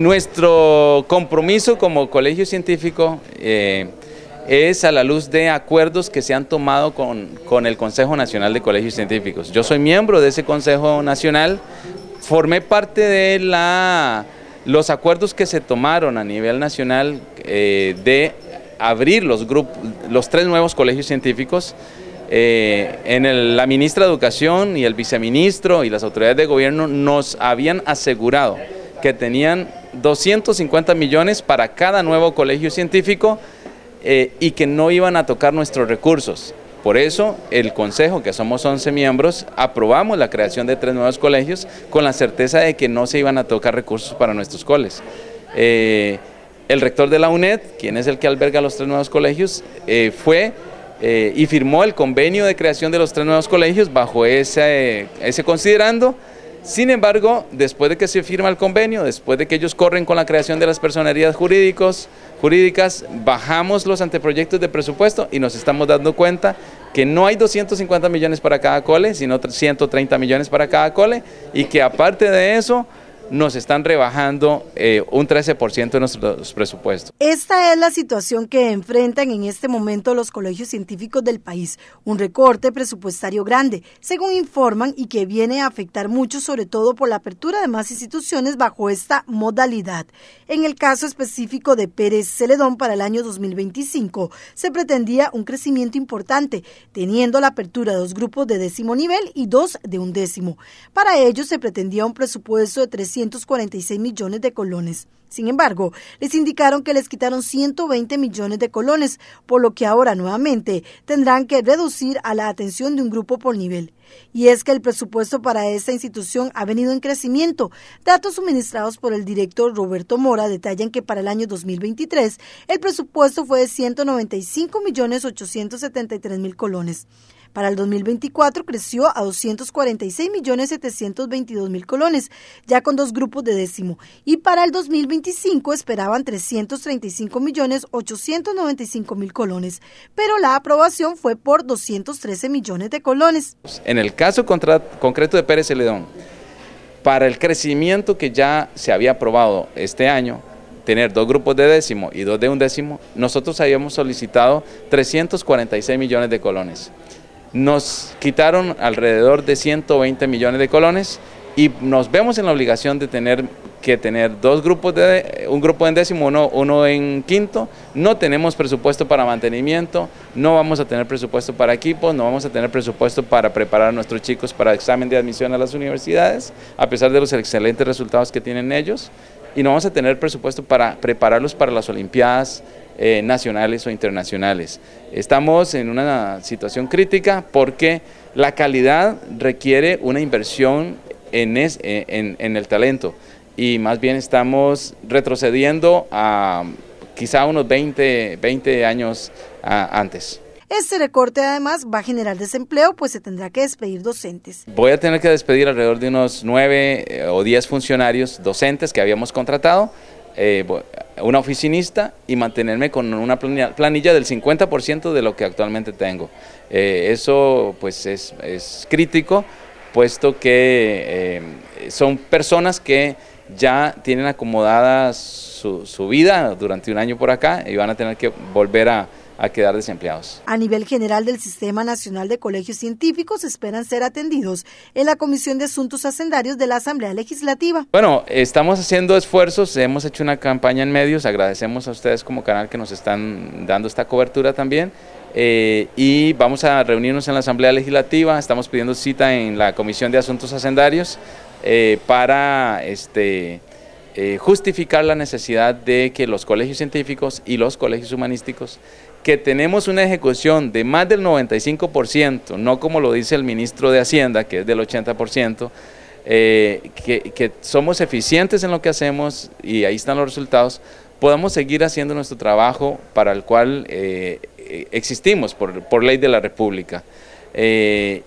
Nuestro compromiso como colegio científico eh, es a la luz de acuerdos que se han tomado con, el Consejo Nacional de Colegios Científicos. Yo soy miembro de ese Consejo Nacional, formé parte de la, los acuerdos que se tomaron a nivel nacional eh, de abrir los, grupos, los tres nuevos colegios científicos eh, en la ministra de Educación y el viceministro y las autoridades de gobierno nos habían asegurado que tenían 250 millones para cada nuevo colegio científico eh, y que no iban a tocar nuestros recursos. Por eso el Consejo, que somos 11 miembros, aprobamos la creación de tres nuevos colegios con la certeza de que no se iban a tocar recursos para nuestros coles. Eh, el rector de la UNED, quien es el que alberga los tres nuevos colegios, eh, fue y firmó el convenio de creación de los tres nuevos colegios bajo ese considerando sin embargo, después de que se firma el convenio, después de que ellos corren con la creación de las personerías jurídicos, jurídicas, bajamos los anteproyectos de presupuesto y nos estamos dando cuenta que no hay 250 millones para cada cole, sino 130 millones para cada cole y que aparte de eso, nos están rebajando eh, un 13% de nuestros presupuestos. Esta es la situación que enfrentan en este momento los colegios científicos del país, un recorte presupuestario grande, según informan, y que viene a afectar mucho, sobre todo por la apertura de más instituciones bajo esta modalidad. En el caso específico de Pérez Celedón para el año 2025, se pretendía un crecimiento importante, teniendo la apertura de dos grupos de décimo nivel y dos de un décimo. Para ello se pretendía un presupuesto de 300 146 millones de colones. Sin embargo, les indicaron que les quitaron 120 millones de colones, por lo que ahora nuevamente tendrán que reducir a la atención de un grupo por nivel. Y es que el presupuesto para esta institución ha venido en crecimiento. Datos suministrados por el director Roberto Mora detallan que para el año 2023 el presupuesto fue de 195 millones 873 mil colones. Para el 2024 creció a 246.722.000 colones, ya con dos grupos de décimo. Y para el 2025 esperaban 335.895.000 colones, pero la aprobación fue por 213 millones de colones. En el caso concreto de Pérez Celedón, para el crecimiento que ya se había aprobado este año, tener dos grupos de décimo y dos de un décimo, nosotros habíamos solicitado 346 millones de colones. Nos quitaron alrededor de 120 millones de colones y nos vemos en la obligación de tener que tener dos grupos, de, un grupo en décimo, uno, uno en quinto, no tenemos presupuesto para mantenimiento, no vamos a tener presupuesto para equipos, no vamos a tener presupuesto para preparar a nuestros chicos para examen de admisión a las universidades, a pesar de los excelentes resultados que tienen ellos, y no vamos a tener presupuesto para prepararlos para las Olimpiadas, eh, nacionales o internacionales. Estamos en una situación crítica porque la calidad requiere una inversión en, eh, el talento y más bien estamos retrocediendo a quizá unos 20, años antes. Este recorte además va a generar desempleo, pues se tendrá que despedir docentes. Voy a tener que despedir alrededor de unos 9 eh, o 10 funcionarios docentes que habíamos contratado una oficinista y mantenerme con una planilla, del 50% de lo que actualmente tengo. Eh, eso pues es, crítico, puesto que eh, son personas que ya tienen acomodada su, su vida durante un año por acá y van a tener que volver a a quedar desempleados. A nivel general del Sistema Nacional de Colegios Científicos esperan ser atendidos en la Comisión de Asuntos Hacendarios de la Asamblea Legislativa. Bueno, estamos haciendo esfuerzos, hemos hecho una campaña en medios, agradecemos a ustedes como canal que nos están dando esta cobertura también. Eh, y vamos a reunirnos en la Asamblea Legislativa, estamos pidiendo cita en la Comisión de Asuntos Hacendarios eh, para este, eh, justificar la necesidad de que los colegios científicos y los colegios humanísticos, que tenemos una ejecución de más del 95%, no como lo dice el ministro de Hacienda, que es del 80%, eh, que, que somos eficientes en lo que hacemos y ahí están los resultados, podamos seguir haciendo nuestro trabajo para el cual eh, existimos por, por, ley de la República. Eh,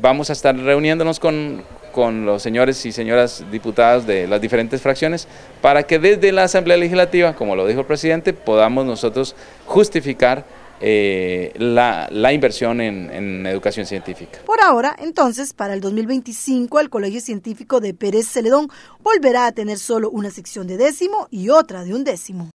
vamos a estar reuniéndonos con, con los señores y señoras diputados de las diferentes fracciones para que desde la Asamblea Legislativa, como lo dijo el presidente, podamos nosotros justificar eh, la, inversión en, en, educación científica. Por ahora, entonces, para el 2025, el Colegio Científico de Pérez Celedón volverá a tener solo una sección de décimo y otra de un décimo.